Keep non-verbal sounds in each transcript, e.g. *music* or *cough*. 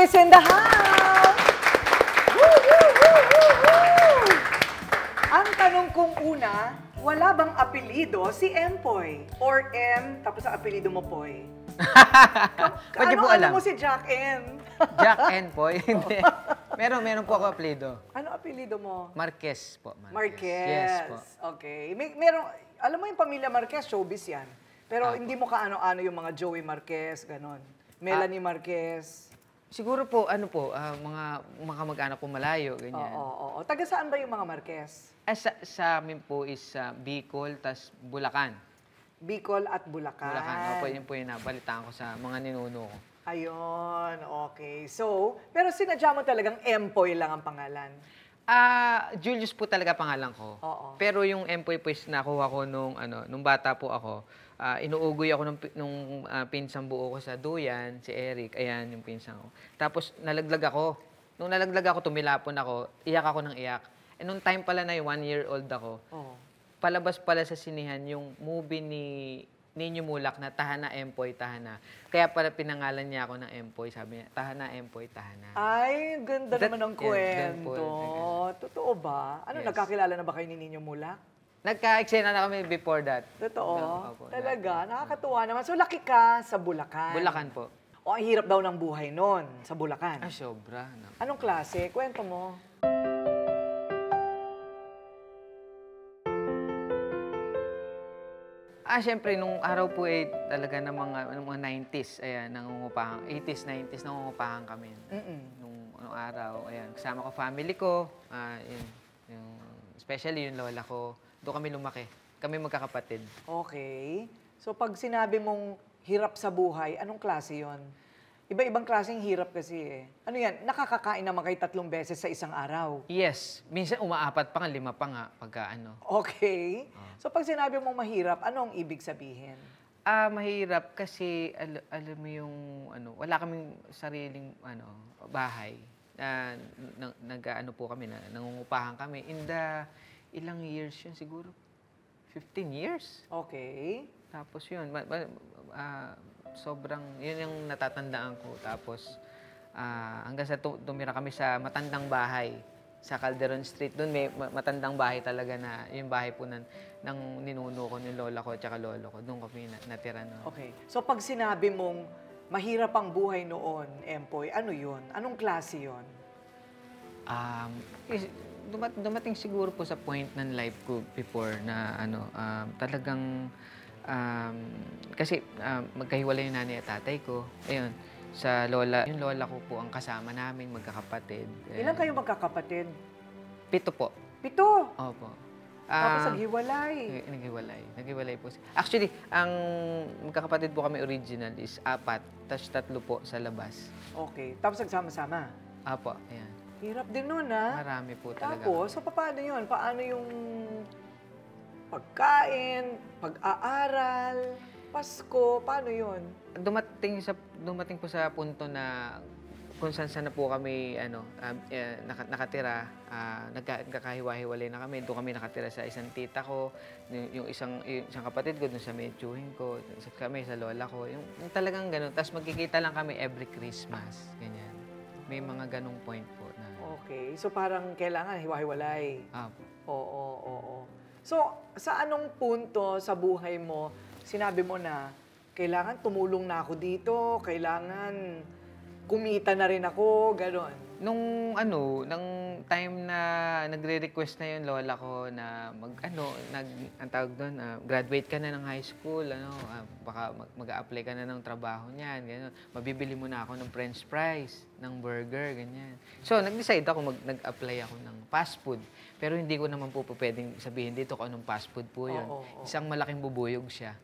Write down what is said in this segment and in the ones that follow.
is in the house! Ang tanong kong una, wala bang apelido si Empoy? Or M, tapos ang apelido mo, Poy? Ba't *laughs* ano, po ano alam? Ano mo si Jack M? Jack *laughs* N, Poy? Oh. Hindi. meron, meron po ako apelido. Ano apelido mo? Marquez po. Marquez. Marquez. Yes po. Okay. May, meron, alam mo yung pamilya Marquez, showbiz yan. Pero ah, hindi mo kaano-ano yung mga Joey Marquez, ganon. Melanie ah, Marquez. Siguro po, ano po, uh, mga mga mag-anak po malayo, ganyan. Oo, oo, oo. Taga saan ba yung mga Marquez? Eh, sa, sa amin po is uh, Bicol, tas Bulacan. Bicol at Bulacan. Bulacan, opo, yun po yung nabalitaan ko sa mga ninuno ko. Ayun, okay. So, pero sinadya mo talagang Empoy lang ang pangalan? Ah, uh, Julius po talaga pangalan ko. Oo. Pero yung Empoy po is nakuha ko nung, ano, nung bata po ako uh, inuugoy ako nung, nung uh, pinsang buo ko sa Duyan, si Eric, ayan yung pinsang ko. Tapos nalaglag ako. Nung nalaglag ako, tumilapon ako, iyak ako ng iyak. And eh, nung time pala na yung one year old ako, oh. palabas pala sa sinihan yung movie ni Ninyo Mulak na Tahana Empoy Tahana. Kaya pala pinangalan niya ako ng Empoy, sabi niya, Tahana Empoy Tahana. Ay, ganda That, naman ng yeah, kwento. Totoo ba? Ano, yes. nagkakilala na ba kayo ni Ninyo Mulak? Nagka-eksena na kami before that. Totoo? Talaga? Nakakatuwa naman. So, laki ka sa Bulacan. Bulacan po. O, ang hirap daw ng buhay noon sa Bulacan. Ah, sobra. Naman. Anong klase? Kwento mo. Ah, syempre, nung araw po eh, talaga ng mga, ng mga 90s, ayan, nangungupahan, 80s, 90s, nangungupahan kami. Mm -mm. Nung, nung araw, ayan, kasama ko family ko, ah, yun, yung, especially yung lola ko. Doon kami lumaki. Kami magkakapatid. Okay. So pag sinabi mong hirap sa buhay, anong klase yon? Iba-ibang klaseng hirap kasi eh. Ano yan? Nakakakain naman kayo tatlong beses sa isang araw. Yes. Minsan umaapat pa nga, lima pa nga pagka ano. Okay. Oh. So pag sinabi mong mahirap, anong ibig sabihin? Ah, mahirap kasi al alam mo yung ano, wala kaming sariling ano, bahay. Uh, ah, nag-ano po kami na nangungupahan kami in the ilang years yun siguro. 15 years. Okay. Tapos yun, ma- ma- uh, sobrang, yun yung natatandaan ko. Tapos, uh, hanggang sa tu- tumira kami sa matandang bahay sa Calderon Street. Doon may matandang bahay talaga na yung bahay po ng, ng ninuno ko, yung lola ko, tsaka lolo ko. Doon kami natira noon. Okay. So pag sinabi mong mahirap ang buhay noon, Empoy, ano yun? Anong klase yun? Um, dumat, dumating siguro po sa point ng life ko before na ano, um, talagang um, kasi um, magkahiwalay yung nanay at tatay ko. Ayun, sa lola, yung lola ko po ang kasama namin, magkakapatid. Ilan kayo magkakapatid? Pito po. Pito? Opo. Tapos Um, naghiwalay. nag- naghiwalay. Naghiwalay po. Actually, ang magkakapatid po kami original is apat, tapos tatlo po sa labas. Okay. Tapos nagsama-sama. Apo, ayan. Hirap din nun, ha? Marami po talaga. Tapos, so paano yun? Paano yung pagkain, pag-aaral, Pasko, paano yun? Dumating, sa, dumating po sa punto na kung saan saan na po kami ano, uh, uh, naka, nakatira, uh, nagkakahiwa-hiwalay na kami. Doon kami nakatira sa isang tita ko, yung, isang, yung isang kapatid ko, doon sa medyohin ko, sa kami, sa lola ko. Yung, yung talagang ganun. Tapos magkikita lang kami every Christmas. Ganyan. May mga ganung point po. Okay. So parang kailangan hiwa-hiwalay. Ah. Oo, oo, oo. So, sa anong punto sa buhay mo, sinabi mo na, kailangan tumulong na ako dito, kailangan kumita na rin ako, gano'n nung ano, nang time na nagre-request na yung lola ko na mag ano, nag ang tawag doon, uh, graduate ka na ng high school, ano, uh, baka mag-apply ka na ng trabaho niyan, ganyan. Mabibili mo na ako ng french fries, ng burger, ganyan. So, nag-decide ako mag nag-apply ako ng fast food. Pero hindi ko naman po pwedeng sabihin dito kung anong fast food po 'yon. Isang malaking bubuyog siya.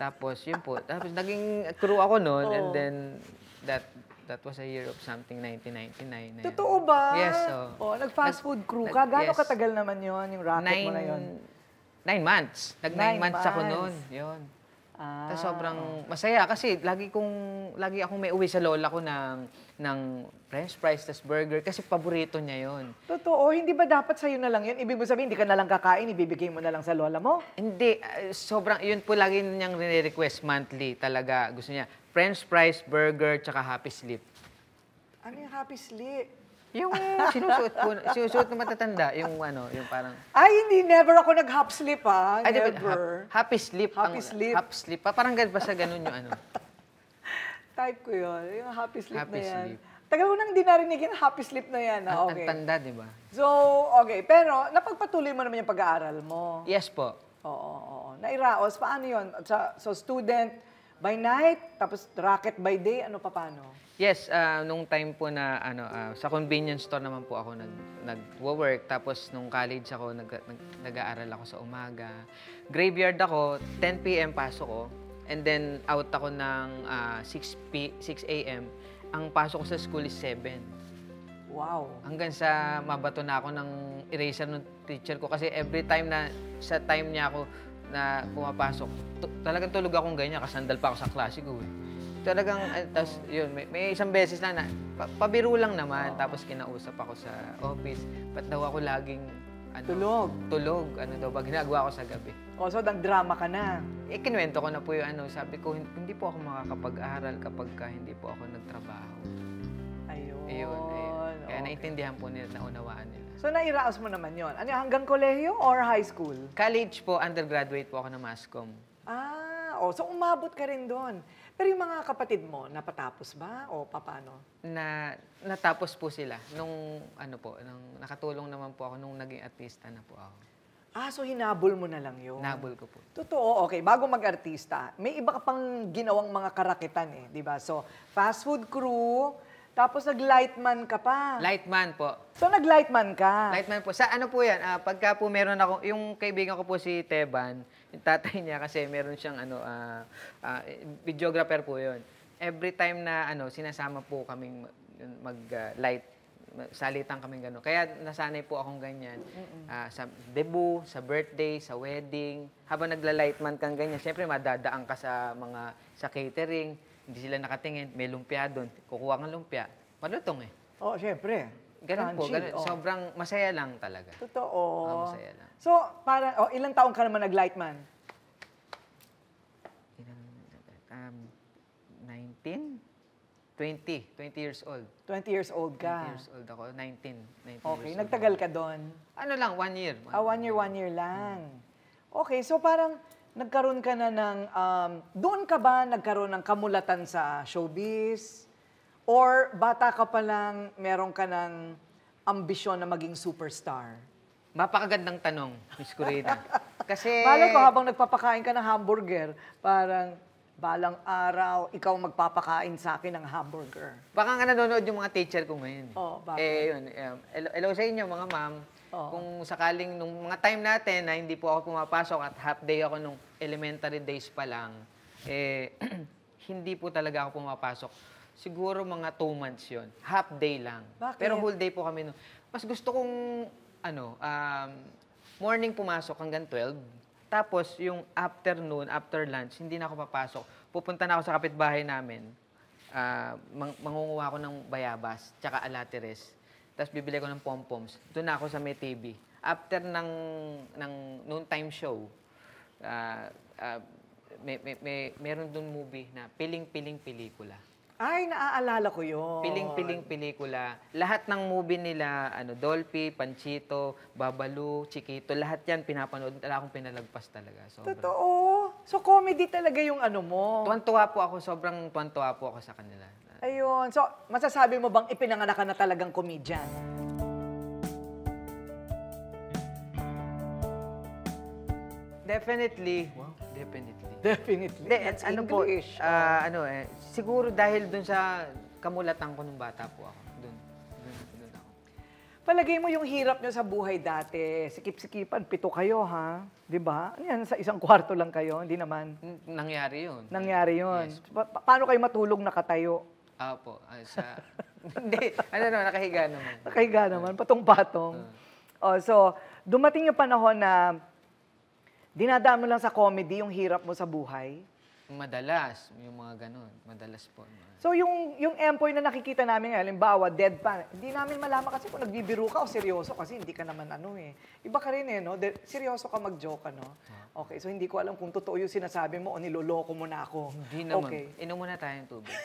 tapos, yun po. Tapos naging crew ako noon and then that That was a year of something 1999. Na yun. Totoo ba? Yes, so... Oh, nag-fast food crew ka. Gano'ng yes. katagal naman yon yung racket nine, mo na yon? Nine months. Nag-nine nine months, months ako noon. Yun. Ah. Tapos sobrang masaya kasi lagi kong lagi akong may uwi sa lola ko ng ng french fries tas burger kasi paborito niya 'yon. Totoo, hindi ba dapat sa na lang 'yon? Ibig mo sabihin hindi ka na lang kakain, ibibigay mo na lang sa lola mo? Hindi, uh, sobrang 'yun po lagi niyang re request monthly talaga gusto niya french fries, burger, tsaka happy sleep. Ano yung happy sleep? Yung sinusuot ko, sinusuot ng matatanda, yung ano, yung parang... Ay, hindi, never ako nag-hop sleep, ha? Ay, never. Hap, happy sleep. Happy ang, sleep. Hop sleep. parang ganun ba sa ganun yung ano? *laughs* Type ko yun, yung happy sleep happy na yan. Sleep. Tagal ko nang di narinig yung happy sleep na yan, ha? Okay. Ang tanda, di ba? So, okay. Pero, napagpatuloy mo naman yung pag-aaral mo. Yes po. Oo, oo, oo. Nairaos, paano yun? So, student, by night, tapos racket by day, ano pa paano? Yes, uh, nung time po na ano uh, sa convenience store naman po ako nag nagwo-work tapos nung college ako nag, nag nag-aaral ako sa umaga. Graveyard ako, 10 PM pasok ko and then out ako ng uh, ah, 6 p 6 AM. Ang pasok ko sa school is 7. Wow. Hanggang sa mabato na ako ng eraser ng teacher ko kasi every time na sa time niya ako na pumapasok. T- talagang tulog akong ganyan, kasandal pa ako sa klase ko eh. Talagang, uh, tas, yun, may, may isang beses na, na pa, pabiro lang naman, tapos kinausap ako sa office. Ba't daw ako laging ano, tulog. Tulog. Ano daw ba? Ginagawa ko sa gabi. Oh, so nag-drama ka na. Eh, kinuwento ko na po yung ano. Sabi ko, hindi po ako makakapag-aral kapag ka hindi po ako nagtrabaho. Ayun, ayun. Kaya okay. naintindihan po nila, naunawaan nila. So, nairaos mo naman yon. Ano, hanggang kolehiyo or high school? College po, undergraduate po ako ng MASCOM. Ah, oh, so umabot ka rin doon. Pero yung mga kapatid mo, napatapos ba o paano? Na, natapos po sila. Nung, ano po, nung, nakatulong naman po ako nung naging artista na po ako. Ah, so hinabol mo na lang yun? Hinabol ko po. Totoo, okay. Bago mag-artista, may iba ka pang ginawang mga karakitan eh, di ba? So, fast food crew, tapos nag-lightman ka pa. Lightman po. So nag-lightman ka? Lightman po. Sa ano po yan, ah, pagka po meron ako, yung kaibigan ko po si Teban, yung tatay niya kasi meron siyang ano, ah, ah, videographer po yon. Every time na ano, sinasama po kaming mag-light, ah, salitan kaming gano'n. Kaya nasanay po akong ganyan. Ah, sa debut, sa birthday, sa wedding. Habang nagla-lightman kang ganyan, syempre madadaan ka sa mga, sa catering. Hindi sila nakatingin, may lumpia doon. Kukuha ng lumpia, malutong eh. Oo, oh, syempre. Ganun po, ganun. oo. Sobrang masaya lang talaga. Totoo. Oo, ah, masaya lang. So, para, oh, ilang taong ka naman nag-lightman? Ilang, um, 19? 20. 20 years old. 20 years old ka? 20 years old ako. 19. 19 Okay, years nagtagal ako. ka doon. Ano lang, one year. Ah, one year, one year lang. Okay, so parang nagkaroon ka na ng, um, doon ka ba nagkaroon ng kamulatan sa showbiz? Or bata ka pa lang, meron ka ng ambisyon na maging superstar? Mapakagandang tanong, Miss Corina. *laughs* Kasi... Malay ko habang nagpapakain ka ng hamburger, parang balang araw, ikaw magpapakain sa akin ng hamburger. Baka nga nanonood yung mga teacher ko ngayon. Oo, oh, bakit? Eh, yun. Um, hello, hello sa inyo, mga ma'am. Oh. Kung sakaling, nung mga time natin na hindi po ako pumapasok at half day ako nung elementary days pa lang, eh, *clears throat* hindi po talaga ako pumapasok. Siguro mga two months yon Half day lang. Bakit? Pero whole day po kami. No. Mas gusto kong, ano, um, morning pumasok hanggang 12. Tapos yung afternoon, after lunch, hindi na ako papasok. Pupunta na ako sa kapitbahay namin. Ah, mang- mangunguha ako ng bayabas, tsaka alateres. Tapos bibili ko ng pompoms. Doon ako sa may TV. After ng, ng noontime show, uh, uh, may, may, may, meron doon movie na piling-piling pelikula. Ay, naaalala ko yon. Piling-piling pelikula. Lahat ng movie nila, ano, Dolphy, Panchito, Babalu, Chiquito, lahat yan pinapanood. Wala akong pinalagpas talaga. Sobrang. Totoo. So, comedy talaga yung ano mo. Tuwan-tuwa po ako. Sobrang tuwan-tuwa po ako sa kanila. Ayun. So, masasabi mo bang ipinanganak ka na talagang comedian? Definitely. Wow. Definitely. Definitely. De, That's ano English. po, uh, ah, oh. ano eh, siguro dahil dun sa kamulatan ko nung bata po ako. Dun, dun, dun ako. Palagay mo yung hirap nyo sa buhay dati. Sikip-sikipan, pito kayo ha? Di ba? Ano yan, sa isang kwarto lang kayo? Hindi naman. nangyari yun. Nangyari yun. Yes. Pa paano kayo matulog nakatayo? Ah po, uh, sa... *laughs* Hindi, ano naman, nakahiga naman. Nakahiga naman, ah. patong-patong. Uh. Oh, so, dumating yung panahon na Dinadaan mo lang sa comedy yung hirap mo sa buhay? Madalas, yung mga ganun. Madalas po. So yung yung empoy na nakikita namin, halimbawa, deadpan, hindi namin malaman kasi kung nagbibiro ka o seryoso kasi hindi ka naman ano eh. Iba ka rin eh, no? De- seryoso ka mag-joke, ano? Ah. Okay, so hindi ko alam kung totoo yung sinasabi mo o niloloko mo na ako. Hindi naman. Okay. Inom muna tayo ng tubig. *laughs*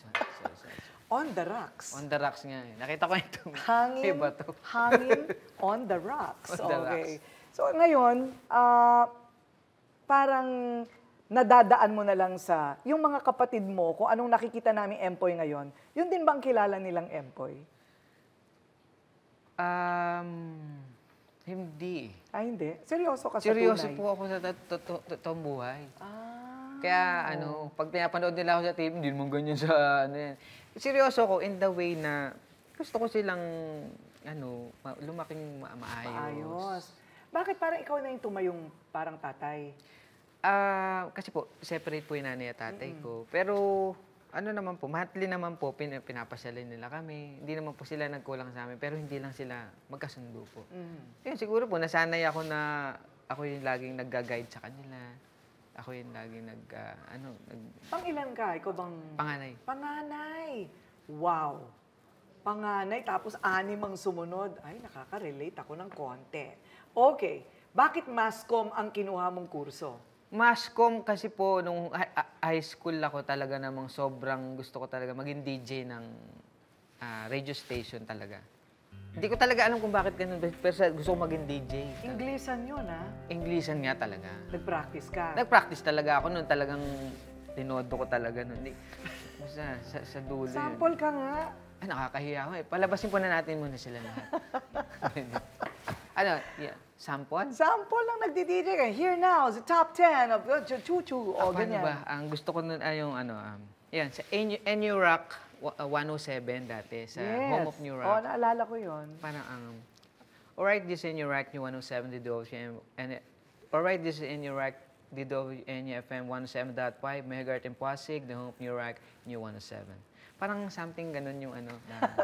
sorry, sorry, sorry. On the rocks. On the rocks nga eh. Nakita ko yung tubig. Hangin, hangin *laughs* on the rocks. On the okay. rocks. So ngayon, uh, parang nadadaan mo na lang sa yung mga kapatid mo, kung anong nakikita namin Empoy ngayon, yun din ba ang kilala nilang Empoy? Um, hindi. Ah, hindi? Seryoso ka Seryoso sa tunay? Seryoso po ako sa totoong buhay. Ah. Kaya ano, pag pinapanood nila ako sa team, hindi mo ganyan sa ano yan. Seryoso ako in the way na gusto ko silang ano, lumaking ma maayos. Maayos. Bakit parang ikaw na yung tumayong parang tatay? Ah, kasi po, separate po yung nanay at tatay Mm-mm. ko. Pero ano naman po, monthly naman po, pin, pinapasyalin nila kami. Hindi naman po sila nagkulang sa amin, pero hindi lang sila magkasundo po. Mm. Yun, siguro po, nasanay ako na ako yung laging nagga-guide sa kanila. Ako yung laging nag, ah, ano, nag, Pang ilan ka? Ikaw bang... panganay. Panganay! Wow! Panganay, tapos anim ang sumunod. Ay, nakaka-relate ako ng konti. Okay. Bakit MASCOM ang kinuha mong kurso? Mascom kasi po, nung ah, high school ako talaga namang sobrang gusto ko talaga maging DJ ng uh, radio station talaga. Hindi ko talaga alam kung bakit ganun, pero gusto ko maging DJ. Talaga. Inglisan yun, ha? Ah. Inglisan nga talaga. Nag-practice ka? Nag-practice talaga ako noon. Talagang tinodo ko talaga noon. Sa, sa, sa dulo Sample yun. ka nga. Ah, nakakahiya ako eh. Palabasin po na natin muna sila lahat. *laughs* ano, yeah. Sample? Sample lang nagdi-DJ ka. Here now is the top 10 of uh, Chuchu. O, oh, ah, ganyan. ba? Ang gusto ko nun ay ah, yung ano, um, yan, sa Enyo Rock 107 ah, dati, sa yes. Home of New Rock. Oo, oh, naalala ko yon. Parang ang, um, alright, this is Enyo Rock, New 107, DWFM, and alright, this is Enyo Rock, DWNFM 107.5, Megahertz and Pasig, the Home of New Rock, New 107. Parang something ganun yung ano.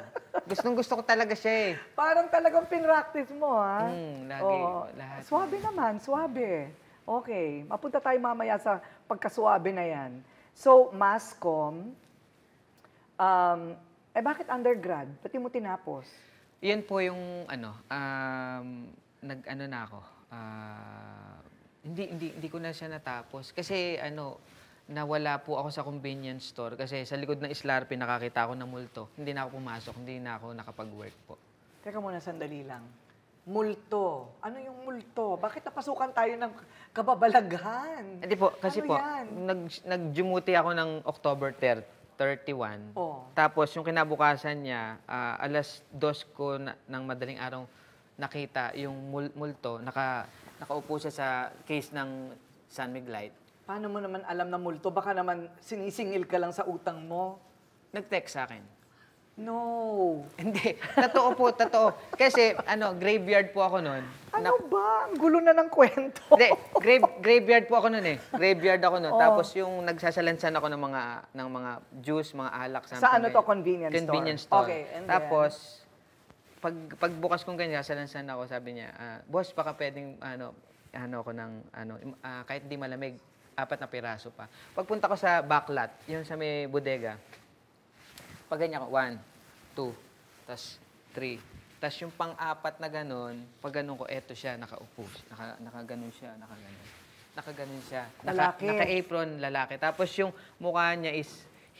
*laughs* gustong gusto ko talaga siya eh. Parang talagang pinractice mo, ha? Mm, lagi, Oo. lahat. Swabe naman, swabe. Okay, mapunta tayo mamaya sa pagkaswabe na yan. So, MASCOM, um, eh bakit undergrad? Pati mo tinapos? Yan po yung ano, um, nag-ano na ako. Uh, hindi, hindi, hindi ko na siya natapos. Kasi ano, nawala po ako sa convenience store kasi sa likod ng Slurpee nakakita ako ng multo. Hindi na ako pumasok, hindi na ako nakapag-work po. Teka muna, sandali lang. Multo. Ano yung multo? Bakit napasukan tayo ng kababalaghan? Hindi eh, po, kasi ano po, nag, nag-jumuti ako ng October 30, 31. Oh. Tapos yung kinabukasan niya, uh, alas dos ko na, ng madaling araw nakita yung mul- multo. Naka, nakaupo siya sa case ng San Miguelite paano mo naman alam na multo? Baka naman sinisingil ka lang sa utang mo. Nag-text sa akin. No. *laughs* Hindi. Totoo po, totoo. Kasi, ano, graveyard po ako noon. Ano na, ba? Ang gulo na ng kwento. Hindi, grave, graveyard po ako noon eh. Graveyard ako noon. Oh. Tapos yung nagsasalansan ako ng mga ng mga juice, mga alak. Sa ano to? Convenience, convenience store? Convenience store. Okay, Tapos, then... pag, pagbukas kong ganyan, salansan ako, sabi niya, uh, boss, baka pwedeng, ano, ano ako ng, ano, uh, kahit hindi malamig, apat na piraso pa. Pagpunta ko sa backlot, yun sa may bodega, pag ganyan ko, one, two, tas three. Tas yung pang-apat na ganun, pag ganun ko, eto siya, nakaupo. Naka, nakaganon siya, nakaganon. Nakaganon siya. Naka, lalaki. Naka-apron, lalaki. Tapos yung mukha niya is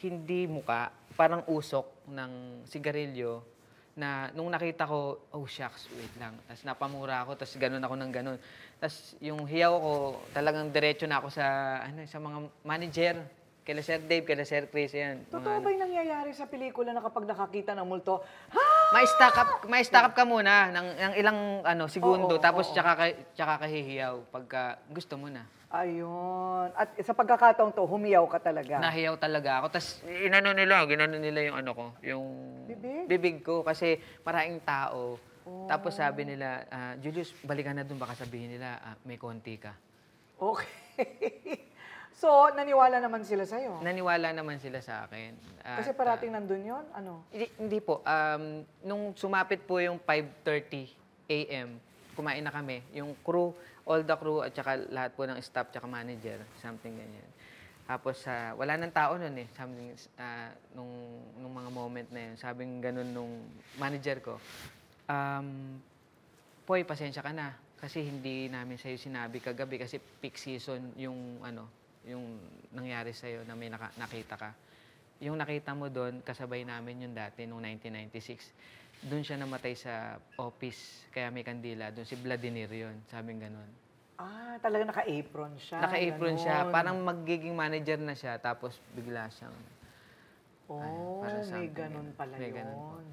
hindi muka, parang usok ng sigarilyo na nung nakita ko, oh shucks, wait lang. Tapos napamura ako, tapos ganun ako ng ganun. Tapos yung hiyaw ko, talagang diretso na ako sa, ano, sa mga manager. Kila Sir Dave, kila Sir Chris, yan. Totoo ba yung nangyayari sa pelikula na kapag nakakita ng multo, ha? ma-stack up, ma-stack up ka muna ng, ng ilang ano, segundo, Oo, tapos oo. tsaka, tsaka kahihiyaw pagka gusto mo na. Ayun. At sa pagkakataong to, humiyaw ka talaga. Nahiyaw talaga ako. Tapos inano nila, ginano nila yung ano ko, yung Bibig? ko. Kasi maraming tao. Oh. Tapos sabi nila, ah, Julius, balikan na dun. Baka sabihin nila, ah, may konti ka. Okay. *laughs* So, naniwala naman sila sa'yo? Naniwala naman sila sa akin. At, Kasi parating uh, nandun yon Ano? Hindi, hindi po. Um, nung sumapit po yung 5.30 a.m., kumain na kami. Yung crew, all the crew, at saka lahat po ng staff, saka manager, something ganyan. Tapos, uh, wala nang tao nun eh, something, uh, nung, nung mga moment na yun. Sabing ganun nung manager ko, um, Poy, pasensya ka na. Kasi hindi namin sa'yo sinabi kagabi kasi peak season yung ano, yung nangyari sa sa'yo na may naka, nakita ka. Yung nakita mo doon, kasabay namin yung dati, nung 1996. Doon siya namatay sa office, kaya may kandila. Doon si Vladimir yun, sabing ganun. Ah, talaga naka-apron siya. Naka-apron ganun. siya. Parang magiging manager na siya, tapos bigla siyang... Oh, ano, para may ganun pala may yun. Ganun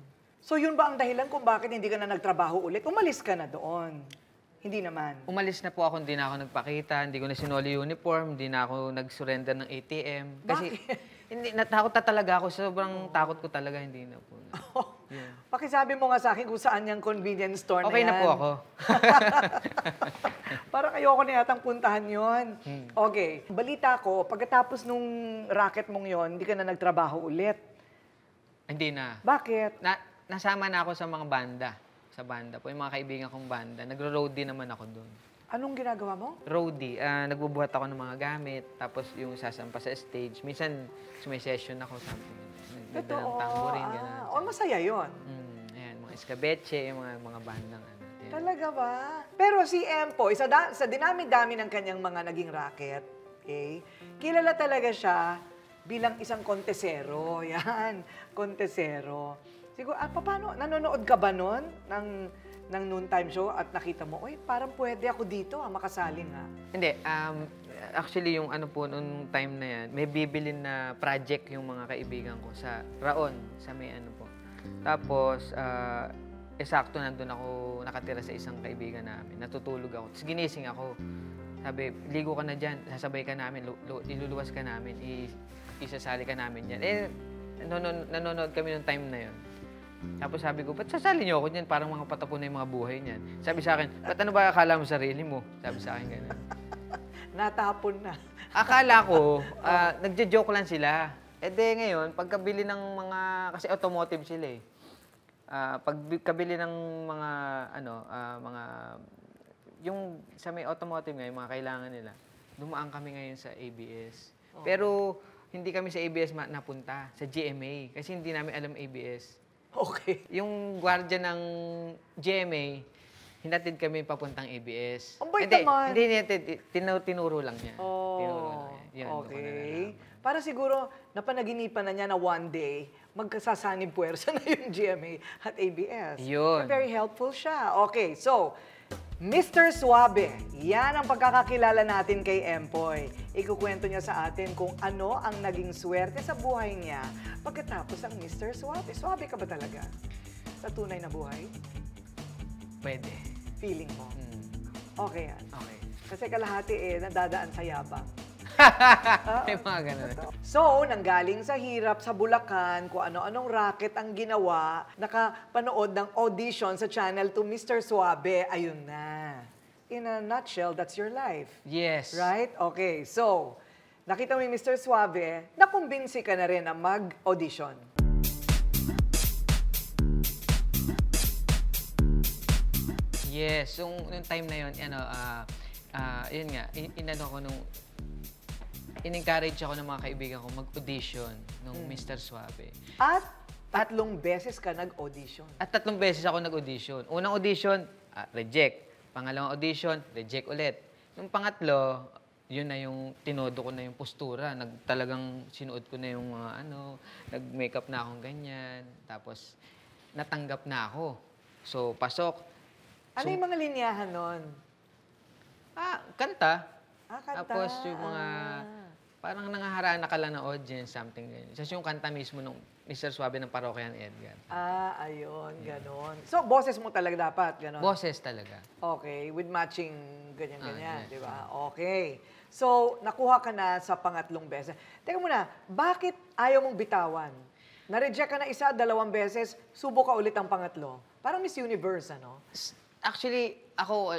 So yun ba ang dahilan kung bakit hindi ka na nagtrabaho ulit? Umalis ka na doon? Hindi naman. Umalis na po ako, hindi na ako nagpakita, hindi ko na sinoli uniform, hindi na ako nag-surrender ng ATM. Kasi *laughs* hindi, natakot na talaga ako. Sobrang takot ko talaga, hindi na po. Oh. *laughs* Yeah. Pakisabi mo nga sa akin kung saan yung convenience store okay na yan. Okay na po ako. *laughs* Parang ayoko na yatang puntahan yon. Hmm. Okay. Balita ko, pagkatapos nung racket mong yon, hindi ka na nagtrabaho ulit. Hindi na. Bakit? Na, nasama na ako sa mga banda sa banda po. Yung mga kaibigan kong banda, nagro-road din naman ako doon. Anong ginagawa mo? Roadie. Uh, nagbubuhat ako ng mga gamit, tapos yung sasampa sa stage. Minsan, sumisession ako, sa Nagdadala ng ah, gano'n. Oh, masaya yon. Mm, ayan, mga escabeche, mga, mga bandang ano. Talaga ba? Pero si M po, isa da, sa dinami-dami ng kanyang mga naging racket, okay, kilala talaga siya bilang isang kontesero. *laughs* Yan, kontesero. Siguro, ah, paano, nanonood ka ba nun ng, ng noontime show at nakita mo, uy, parang pwede ako dito, ah, makasali nga. Hindi, um, actually yung ano po, nung time na yan, may bibilin na project yung mga kaibigan ko sa Raon, sa may ano po. Tapos, uh, esakto nandun ako nakatira sa isang kaibigan namin. Natutulog ako. Tapos ginising ako. Sabi, ligo ka na dyan. Sasabay ka namin. Iluluwas ka namin. I isasali ka namin dyan. Eh, nanonood kami ng time na yon tapos sabi ko, ba't sasali niyo ako niyan? Parang mga patapon na yung mga buhay niyan. Sabi sa akin, ba't ano ba akala mo sarili mo? Sabi sa akin ganun. *laughs* Natapon na. *laughs* akala ko, uh, ah, nagja-joke lang sila. E eh, de ngayon, pagkabili ng mga, kasi automotive sila eh. Uh, pagkabili ng mga, ano, uh, mga, yung sa may automotive ngayon, mga kailangan nila, dumaan kami ngayon sa ABS. Okay. Oh. Pero, hindi kami sa ABS napunta, sa GMA. Kasi hindi namin alam ABS. *laughs* Okay. Yung gwardiya ng GMA, hinatid kami papuntang ABS. Ang hindi, naman. Hindi, hindi, tinu tinuro lang niya. Oh, lang niya. Yan, okay. Para siguro, napanaginipan na niya na one day, magkasasanib puwersa *laughs* na yung GMA at ABS. Yun. Very helpful siya. Okay, so, Mr. Suabe, yan ang pagkakakilala natin kay Empoy. Ikukwento niya sa atin kung ano ang naging swerte sa buhay niya pagkatapos ang Mr. Suabe. Suabe ka ba talaga sa tunay na buhay? Pwede. Feeling mo? Hmm. Okay yan. Okay. Kasi kalahati eh, nadadaan sa yabang. May mga ganun. So, nanggaling sa hirap sa Bulacan, kung ano-anong racket ang ginawa, nakapanood ng audition sa channel to Mr. Suabe, ayun na. In a nutshell, that's your life. Yes. Right? Okay, so, nakita mo yung Mr. Suave, nakumbinsi ka na rin na mag-audition. Yes, yung, yung time na yun, ano, uh, uh, yun nga, in, inano ko nung in-encourage ako ng mga kaibigan ko mag-audition ng mm. Mr. Suave. At tatlong beses ka nag-audition? At tatlong beses ako nag-audition. Unang audition, ah, reject. Pangalawang audition, reject ulit. Nung pangatlo, yun na yung tinodo ko na yung postura. Nag, talagang sinuot ko na yung uh, ano, nag-makeup na akong ganyan. Tapos, natanggap na ako. So, pasok. Ano so, yung mga linyahan nun? Ah, kanta. Ah, kanta. Tapos yung mga... Ah parang nangaharana ka lang ng audience, something ganyan. Isa yung kanta mismo ng Mr. Suave ng Parokyahan Edgar. Ah, ayun, ganon. So, boses mo talaga dapat, ganon? Boses talaga. Okay, with matching ganyan-ganyan, ah, yes. di ba? Okay. So, nakuha ka na sa pangatlong beses. Teka muna, bakit ayaw mong bitawan? Na-reject ka na isa, dalawang beses, subo ka ulit ang pangatlo. Parang Miss Universe, ano? Actually, ako,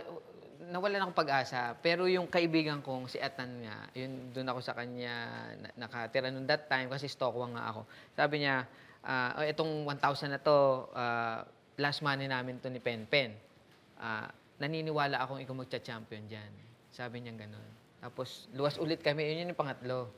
nawalan akong pag-asa. Pero yung kaibigan kong si Atan nga, yun, doon ako sa kanya na, nakatira noon that time kasi Stokwa nga ako. Sabi niya, uh, oh, itong 1,000 na to, uh, last money namin to ni Pen Pen. Uh, naniniwala akong ikaw magcha-champion dyan. Sabi niya ganun. Tapos, luwas ulit kami. Yun yung pangatlo.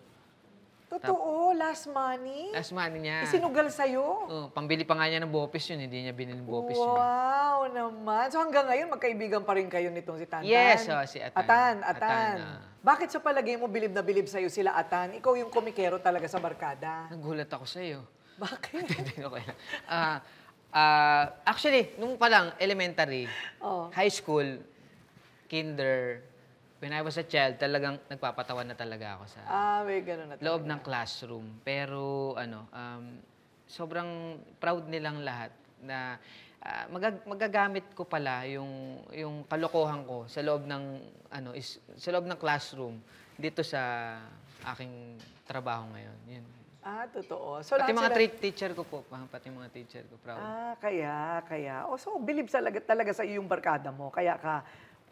Totoo, last money. Last money niya. Isinugal sa'yo. Oh, pambili pa nga niya ng bopis yun. Hindi niya binili ng bopis yun. Wow naman. So hanggang ngayon, magkaibigan pa rin kayo nitong si Tantan? Yes, oo, oh, si Atan. Atan, Atan. Atan, oo. Ah. Bakit sa palagay mo, bilib na bilib sa'yo sila Atan? Ikaw yung komikero talaga sa barkada. Nagulat ako sa'yo. Bakit? *laughs* Hindi ko kailan. Ah, ah, actually, nung palang elementary, oh. high school, kinder, when I was a child, talagang nagpapatawa na talaga ako sa Ah, may ganun na talaga. loob ng classroom. Pero ano, um, sobrang proud nilang lahat na ah, magag- magagamit ko pala yung yung kalokohan ko sa loob ng ano is sa loob ng classroom dito sa aking trabaho ngayon. Yun. Ah, totoo. So, Pati mga sila- teacher ko po, pati mga teacher ko proud. Ah, kaya, kaya. O, oh, so, believe talaga, talaga sa iyong barkada mo. Kaya ka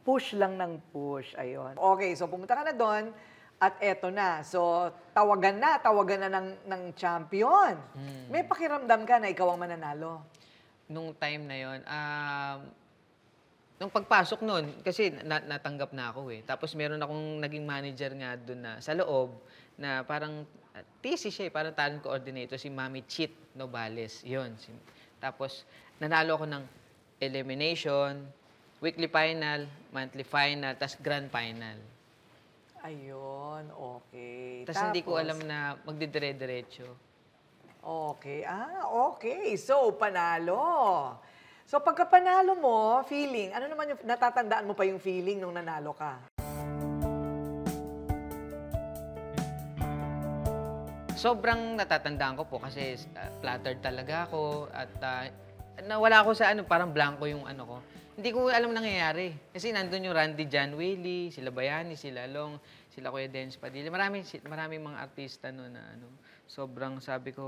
Push lang ng push, ayun. Okay, so pumunta ka na doon at eto na. So, tawagan na, tawagan na ng, ng champion. Mm. May pakiramdam ka na ikaw ang mananalo. Nung time na yon, um, nung pagpasok nun, kasi na, natanggap na ako eh. Tapos meron akong naging manager nga doon na sa loob na parang TC siya eh, parang talent coordinator, si Mami Cheat Novales. Yun. Tapos nanalo ako ng elimination, weekly final, monthly final, tas grand final. Ayun, okay. Tas Tapos, hindi ko alam na magdidire-diretso. Okay. Ah, okay. So, panalo. So, pagka panalo mo, feeling, ano naman yung, natatandaan mo pa yung feeling nung nanalo ka? Sobrang natatandaan ko po kasi uh, flattered talaga ako at uh, nawala ako sa ano, parang blanco yung ano ko hindi ko alam nangyayari. Kasi nandun yung Randy John Willie, sila Bayani, sila Long, sila Kuya Dens Padilla. Maraming, maraming mga artista no na ano, sobrang sabi ko,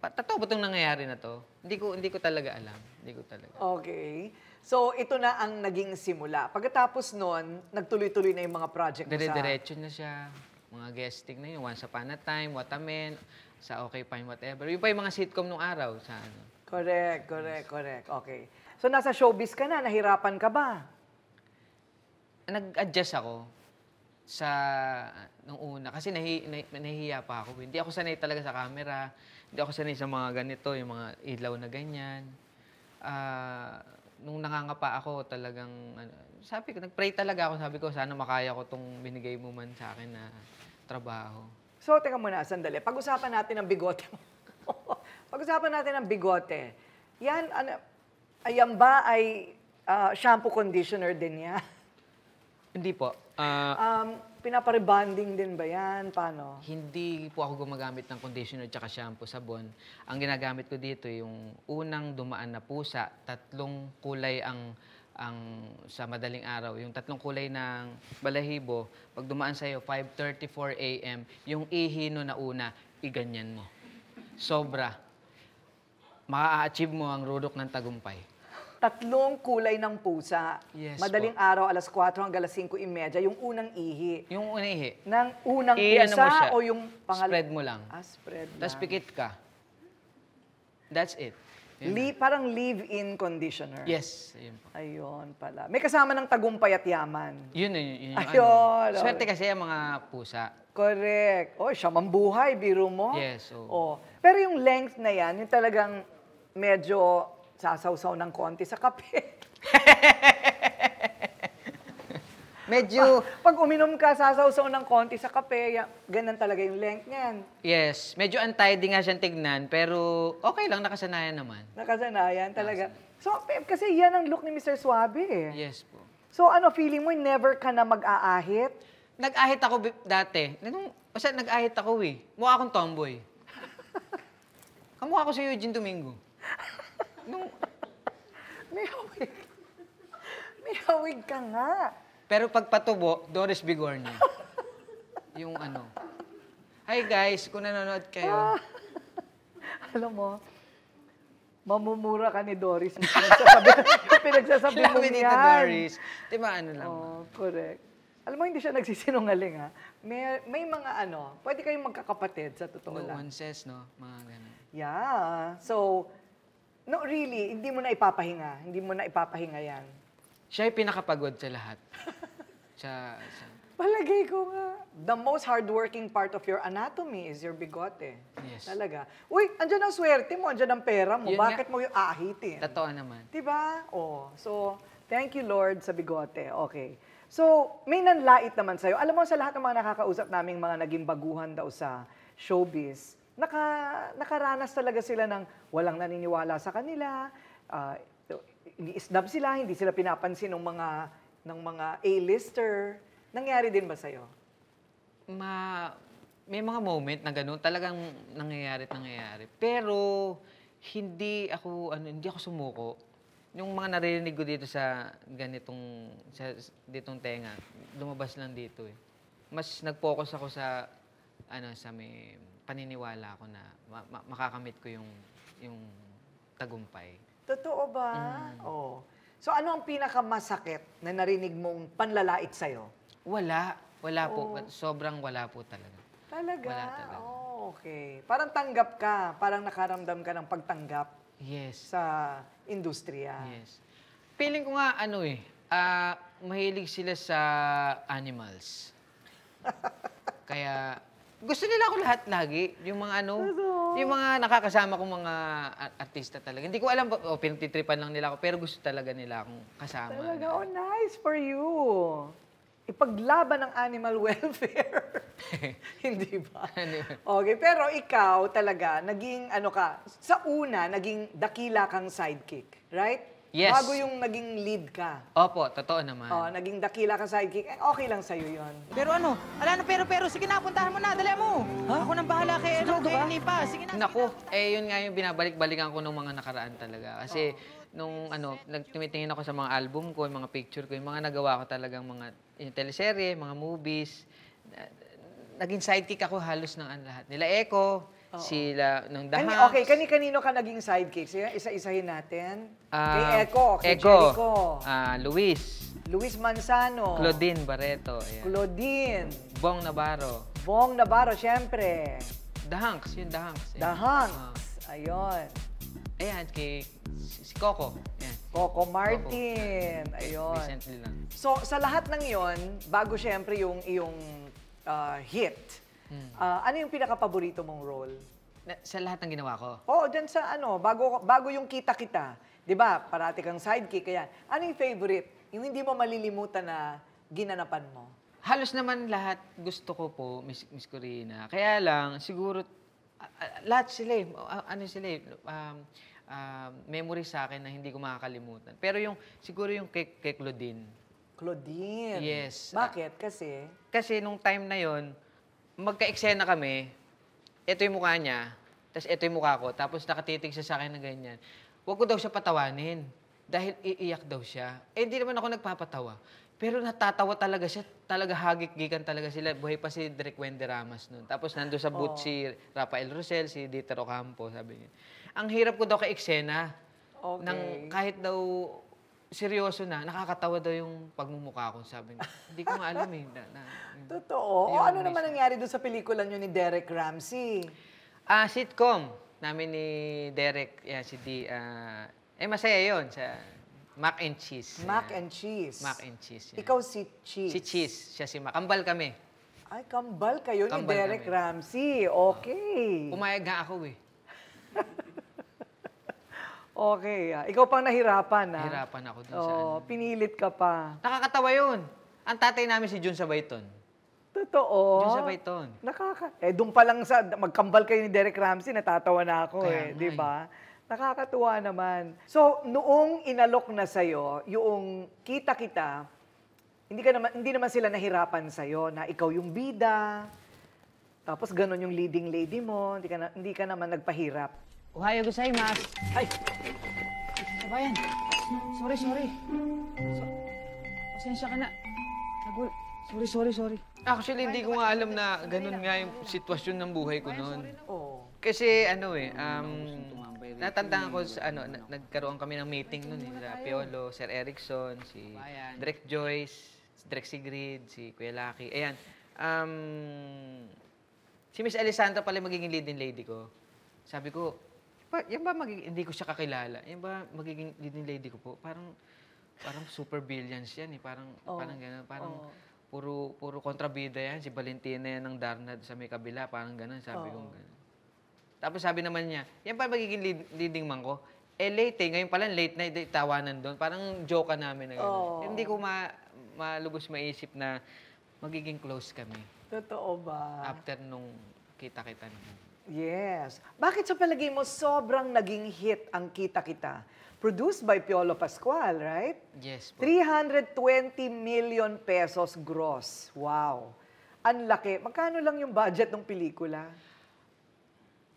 totoo ba itong nangyayari na to? Hindi ko, hindi ko talaga alam. Hindi ko talaga. Okay. So, ito na ang naging simula. Pagkatapos noon, nagtuloy-tuloy na yung mga project Dire sa... dire na siya. Mga guesting na yun. Once Upon a Time, What a Man, sa Okay Fine, whatever. Yung pa yung mga sitcom nung araw sa ano. Correct, correct, correct. Okay. So nasa showbiz ka na, nahirapan ka ba? Nag-adjust ako sa nung una kasi nahi, nahi, nahihiya pa ako. Hindi ako sanay talaga sa camera. Hindi ako sanay sa mga ganito, yung mga ilaw na ganyan. Uh, nung nangangapa ako talagang ano, sabi ko nagpray talaga ako sabi ko sana makaya ko tong binigay mo man sa akin na trabaho. So teka muna sandali. Pag-usapan natin ang bigote. *laughs* Pag-usapan natin ang bigote. Yan ano Ayan ba ay uh, shampoo conditioner din niya? Hindi po. Uh, um, pinaparebonding din ba yan? Paano? Hindi po ako gumagamit ng conditioner at shampoo, sabon. Ang ginagamit ko dito yung unang dumaan na pusa, tatlong kulay ang ang sa madaling araw, yung tatlong kulay ng balahibo, pag dumaan sa'yo, 5.34 a.m., yung ihino na una, iganyan mo. Sobra. Maa-achieve mo ang rudok ng tagumpay tatlong kulay ng pusa. Yes Madaling araw, alas 4 hanggang alas 5.30, yung unang ihi. Yung unang ihi. Nang unang I, pusa ano o yung pangal... Spread mo lang. Ah, spread lang. Tapos pikit ka. That's it. Yun Li, parang leave-in conditioner. Yes. Ayun, po. Ayun pala. May kasama ng tagumpay at yaman. Yun, yun, yun. yun Ayun. Ano. Oh. Swerte kasi ang mga pusa. Correct. Oh, siya mambuhay, biro mo. Yes. So... Oh. oh. Pero yung length na yan, yung talagang medyo sasawsaw ng konti sa kape. *laughs* Medyo... Pag, pag uminom ka, sasawsaw ng konti sa kape, ganun talaga yung length niyan. Yes. Medyo untidy nga siyang tignan, pero okay lang, nakasanayan naman. Nakasanayan talaga. Nakasanayan. So, kasi yan ang look ni Mr. Suabe eh. Yes po. So, ano, feeling mo, never ka na mag-aahit? Nag-ahit ako dati. Nung, basta nag-ahit ako eh. Mukha akong tomboy. *laughs* Kamukha ako si Eugene Domingo. *laughs* Nung, *laughs* may hawig. May hawig ka nga. Pero pag patubo, Doris Bigornia. *laughs* yung ano. Hi guys, kung nanonood kayo. *laughs* Alam mo, mamumura ka ni Doris. Pinagsasabi, pinagsasabi mo yan. Dito, Doris. Di ba ano lang? Oh, correct. Alam mo, hindi siya nagsisinungaling ha. Ah. May, may mga ano, pwede kayong magkakapatid sa totoo no lang. No one no? Mga ganun. Yeah. So, No, really, hindi mo na ipapahinga. Hindi mo na ipapahinga yan. Siya ay pinakapagod sa lahat. *laughs* sa, sa... Palagay ko nga. The most hardworking part of your anatomy is your bigote. Yes. Talaga. Uy, andyan ang swerte mo, andyan ang pera mo. Yun Bakit nga. mo yung aahitin? Totoo naman. Diba? Oo. Oh, so, thank you Lord sa bigote. Okay. So, may nanlait naman sa'yo. Alam mo, sa lahat ng mga nakakausap naming mga naging baguhan daw sa showbiz, naka, nakaranas talaga sila ng walang naniniwala sa kanila, uh, ah, hindi snub sila, hindi sila pinapansin ng mga ng mga A-lister. Nangyari din ba sa'yo? Ma, may mga moment na ganun, talagang nangyayari at nangyayari. Pero, hindi ako, ano, hindi ako sumuko. Yung mga narinig ko dito sa ganitong, sa ditong tenga, lumabas lang dito eh. Mas nag-focus ako sa, ano, sa may paniniwala ako na ma- ma- makakamit ko yung, yung tagumpay. Totoo ba? Mm. Oo. Oh. So ano ang pinakamasakit na narinig mong panlalait sa iyo? Wala. Wala po. Oh. Sobrang wala po talaga. Talaga? Wala talaga. Oh, okay. Parang tanggap ka. Parang nakaramdam ka ng pagtanggap Yes. sa industriya. Yes. Feeling ko nga ano eh, ah, mahilig sila sa animals. *laughs* Kaya gusto nila ako lahat lagi. Yung mga ano, oh. yung mga nakakasama kong mga artista talaga. Hindi ko alam, o oh, pinagtitripan lang nila ako, pero gusto talaga nila akong kasama. Talaga, oh nice for you. Ipaglaban ng animal *laughs* welfare. *laughs* Hindi ba? Okay, pero ikaw talaga, naging ano ka, sa una, naging dakila kang sidekick, right? Yes. Bago yung naging lead ka. Opo, totoo naman. Oh, naging dakila ka sidekick. Eh, okay lang sa'yo yon. Pero ano, ala na pero pero, sige na, puntahan mo na, dala mo. Ako nang bahala kay, ano, kay ni pa. Sige na, Naku, eh yun nga yung binabalik-balikan ko nung mga nakaraan talaga. Kasi nung ano, nagtumitingin ako sa mga album ko, yung mga picture ko, yung mga nagawa ko talagang mga yung teleserye, mga movies. Naging sidekick ako halos ng ano, lahat. Nila Eko, Oo. sila nung The Kani, okay, kani-kanino ka naging sidekick? Sige, Isa-isahin natin. Ah, kay Echo, kay Echo, Jericho, ah, Luis, Luis Manzano, Claudine Barreto, ayan. Claudine, Bong Navarro, Bong Navarro, syempre, The Hunks, yun The Hunks. ayan. The Hunks, ah. ayun, Ayan, kay si Coco. Ayan. Coco Martin, eh, ayun. Recently lang. So, sa lahat ng yon, bago syempre yung iyong ah, hit, Hmm. Ah, ano yung pinaka-paborito mong role? Na- sa lahat ng ginawa ko. Oo, dyan sa ano, bago, bago yung kita-kita. 'Di ba Parati kang sidekick, kaya. Ano yung favorite? Yung hindi mo malilimutan na ginanapan mo? Halos naman lahat gusto ko po, Miss, Miss Corina. Kaya lang, siguro, ah, lahat sila eh. Ah, ano sila eh, um, ah, memory sa akin na hindi ko makakalimutan. Pero yung, siguro yung kay, kay Claudine. Claudine. Yes. Bakit? Kasi? Kasi nung time na yon magka-eksena kami, ito yung mukha niya, tapos ito yung mukha ko, tapos nakatitig siya sa akin ng ganyan. Huwag ko daw siya patawanin dahil iiyak daw siya. Eh, hindi naman ako nagpapatawa. Pero natatawa talaga siya. Talaga hagik-gikan talaga sila. Buhay pa si Direk Wendy Ramos noon. Tapos nando sa booth oh. si Rafael Rosel, si Dieter Ocampo, sabi niya. Ang hirap ko daw kay eksena. Okay. Nang kahit daw seryoso na, nakakatawa daw yung pagmumukha ko. Sabi niya, hindi ko nga alam eh. Na, na, Totoo. o ano naman nangyari doon sa pelikula niyo ni Derek Ramsey? Ah, sitcom namin ni Derek, yeah, si D. Uh, eh, masaya yon sa mac and cheese. Mac yeah. and cheese. Mac and cheese. Yeah. Ikaw si Cheese. Si Cheese. Siya si Mac. Kambal kami. Ay, kambal kayo kambal ni Derek kami. Ramsey. Okay. Pumayag nga ako eh. *laughs* Okay. ah. Ikaw pang nahirapan, ha? Ah. Hirapan ako dun sa Oo, ano. pinilit ka pa. Nakakatawa yun. Ang tatay namin si Jun Sabayton. Totoo. Jun Sabayton. Nakaka... Eh, doon pa lang sa... Magkambal kayo ni Derek Ramsey, natatawa na ako Kaya eh. Di eh. ba? Nakakatuwa naman. So, noong inalok na sa'yo, yung kita kita, hindi, ka naman, hindi naman sila nahirapan sa'yo na ikaw yung bida, tapos ganon yung leading lady mo, hindi ka, na- hindi ka naman nagpahirap. Ohayo gozaimasu. Ay! Sabayan. Sorry, sorry. So, pasensya ka na. Nagul... Sorry, sorry, sorry. Actually, hindi ko nga alam na ganun nga yung sitwasyon ng buhay ko noon. Kasi ano eh, um, natandaan ko sa ano, na, nagkaroon kami ng meeting noon eh, sa Piolo, Sir Erickson, si Direk Joyce, si Direk Sigrid, si Kuya Lucky. Ayan. Um, si Miss Alessandra pala magiging leading lady ko. Sabi ko, pa, yan ba magiging, hindi ko siya kakilala? Yan ba magiging leading lady ko po? Parang, parang super billions yan eh. Parang, oh. parang gano'n. Parang, oh. puro, puro kontrabida yan. Si Valentina yan ng Darnad sa may kabila. Parang gano'n, sabi oh. kong gano'n. Tapos sabi naman niya, yan ba magiging lead, leading man ko? Eh, late eh. Ngayon pala, late na, eh, tawanan doon. Parang joke namin na gano'n. Oh. hindi ko ma, malubos maisip na magiging close kami. Totoo ba? After nung kita-kita naman. Yes. Bakit sa palagay mo sobrang naging hit ang Kita Kita? Produced by Piolo Pascual, right? Yes po. 320 million pesos gross. Wow. Ang laki. Magkano lang yung budget ng pelikula?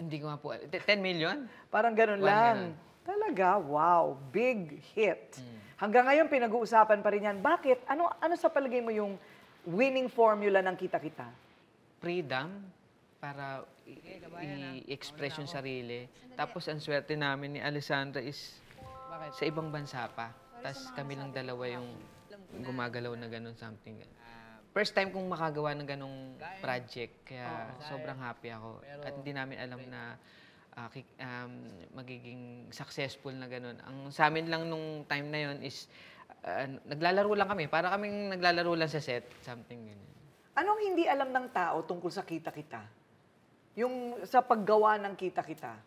Hindi ko nga po. 10 million? Parang ganun One lang. Million. Talaga, wow, big hit. Mm. Hanggang ngayon, pinag-uusapan pa rin yan. Bakit? Ano, ano sa palagay mo yung winning formula ng kita-kita? Freedom para i-express yung sarili. Tapos ang swerte namin ni Alessandra is Bakit? sa ibang bansa pa. Tapos kami lang dalawa yung gumagalaw na ganun, something. Ah. First time kong makagawa ng ganong project, kaya oh, sobrang happy ako. At hindi namin alam na uh, um, magiging successful na ganun. Ang sa amin lang nung time na yon is uh, naglalaro lang kami. Para kaming naglalaro lang sa set, something ganyan. Anong hindi alam ng tao tungkol sa kita-kita? Yung sa paggawa ng kita-kita.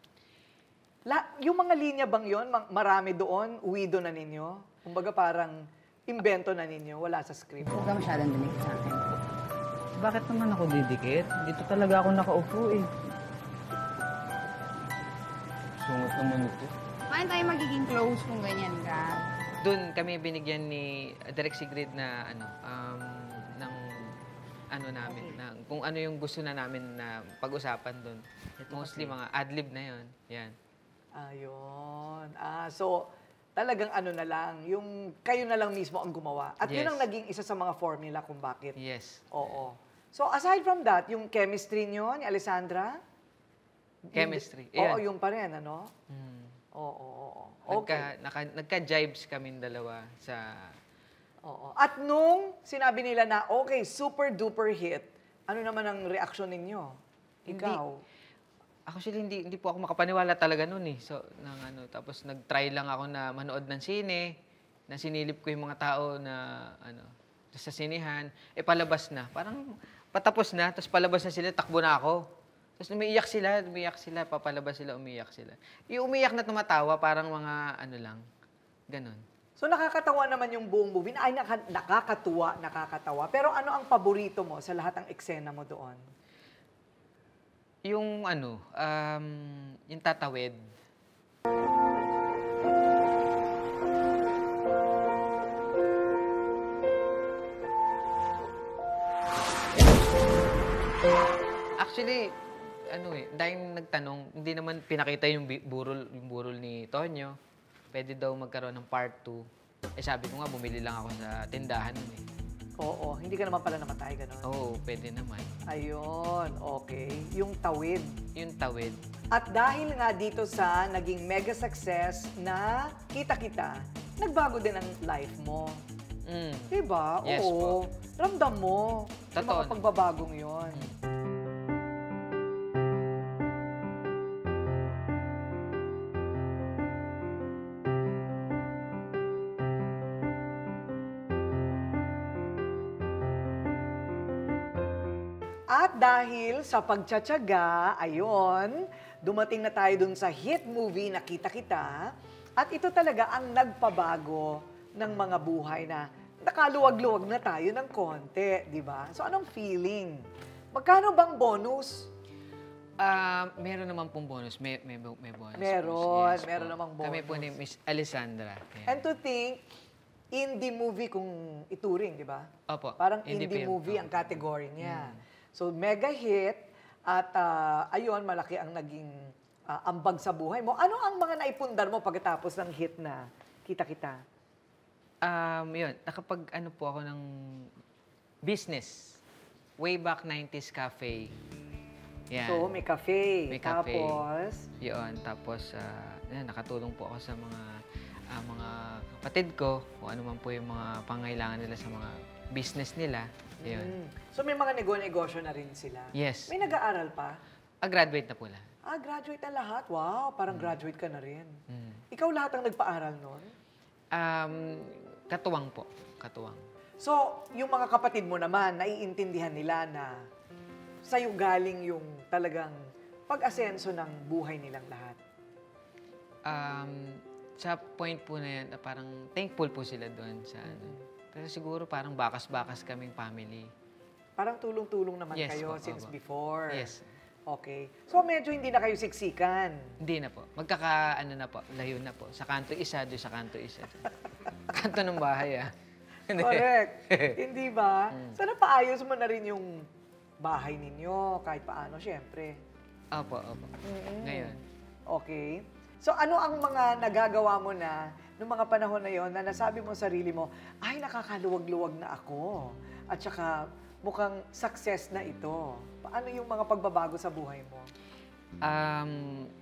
La, yung mga linya bang yon marami doon, uwido na ninyo? Kumbaga parang imbento na ninyo, wala sa script. Huwag ka masyadong dumikit sa akin. Bakit naman ako didikit? Dito talaga ako nakaupo eh. Sungot naman ito. Paano tayo magiging close kung ganyan ka? Doon kami binigyan ni Direk Sigrid na ano, uh, ano namin, na, kung ano yung gusto na namin na pag-usapan doon. Mostly mga adlib na yon Yan. Ayun. Ah, so, talagang ano na lang, yung kayo na lang mismo ang gumawa. At yun ang naging isa sa mga formula kung bakit. Yes. Oo. So, aside from that, yung chemistry niyo ni Alessandra? Chemistry. Oo, Ayan. yung pa rin, ano? Mm. Oo, oo, oo. Okay. Nagka, naka, nagka kami dalawa sa Oo. At nung sinabi nila na, okay, super duper hit, ano naman ang reaksyon ninyo? Ikaw? Hindi. Actually, hindi, hindi po ako makapaniwala talaga noon eh. So, nang, ano, tapos nag-try lang ako na manood ng sine, na sinilip ko yung mga tao na ano, sa sinehan. Eh, palabas na. Parang patapos na, tapos palabas na sila, takbo na ako. Tapos umiiyak sila, umiiyak sila, papalabas sila, umiiyak sila. Yung umiiyak na tumatawa, parang mga ano lang, ganun. So nakakatawa naman yung buong movie. Ay, naka, nakakatuwa, nakakatawa. Pero ano ang paborito mo sa lahat ng eksena mo doon? Yung ano, um, yung tatawid. Actually, ano eh, dahil nagtanong, hindi naman pinakita yung burol, yung burol ni Tonyo pwede daw magkaroon ng part 2. Eh sabi ko nga, bumili lang ako sa tindahan mo eh. Oo, hindi ka naman pala namatay, ganun. Oo, pwede naman. Ayun, okay. Yung tawid. Yung tawid. At dahil nga dito sa naging mega success na kita-kita, nagbago din ang life mo. Mm. Diba? Yes, Oo. Po. Ramdam mo. Totoo. Yung mga pagbabagong yun. Mm. dahil sa pagtsatsaga, ayon, dumating na tayo dun sa hit movie na Kita Kita. At ito talaga ang nagpabago ng mga buhay na nakaluwag-luwag na tayo ng konti, di ba? So anong feeling? Magkano bang bonus? Uh, meron naman pong bonus. May, may, may bonus. Meron. Yes, meron po. namang bonus. Kami po ni Miss Alessandra. Yeah. And to think, indie movie kung ituring, di ba? Opo. Parang indie, indie movie ang category niya. Hmm. So mega hit at uh, ayun, malaki ang naging uh, ambag sa buhay mo. Ano ang mga naipundar mo pagkatapos ng hit na kita-kita? Um, yun, nakapag ano po ako ng business. Way back 90s cafe. Yan. So, may cafe. May cafe. Tapos? Yun, tapos uh, ah, yan, nakatulong po ako sa mga uh, mga kapatid ko, kung ano man po yung mga pangailangan nila sa mga business nila. Yun. Mm. So may mga nego-negosyo na rin sila? Yes. May nag-aaral pa? Ah, graduate na po lahat. Ah, graduate na lahat? Wow, parang mm. graduate ka na rin. Mm. Ikaw lahat ang nagpa-aral noon? Um, katuwang po. Katuwang. So, yung mga kapatid mo naman, naiintindihan nila na sa'yo galing yung talagang pag-asenso ng buhay nilang lahat? Um, sa point po na yan, parang thankful po sila doon sa ano. Mm -hmm pero siguro parang bakas-bakas kaming family. Parang tulong-tulong naman yes, kayo po, since po. before. Yes. Okay. So medyo hindi na kayo siksikan. Hindi na po. Magkaka ano na po, layo na po. Sa kanto isa, do sa kanto isa. *laughs* kanto ng bahay ah. Correct. *laughs* hindi ba? Mm. Sana paayos mo na rin yung bahay ninyo kahit paano, syempre. Opo, opo. Mm-hmm. Ngayon. Okay. So ano ang mga nagagawa mo na nung mga panahon na yon na nasabi mo sa sarili mo, ay, nakakaluwag-luwag na ako. At saka, mukhang success na ito. Paano yung mga pagbabago sa buhay mo? Um,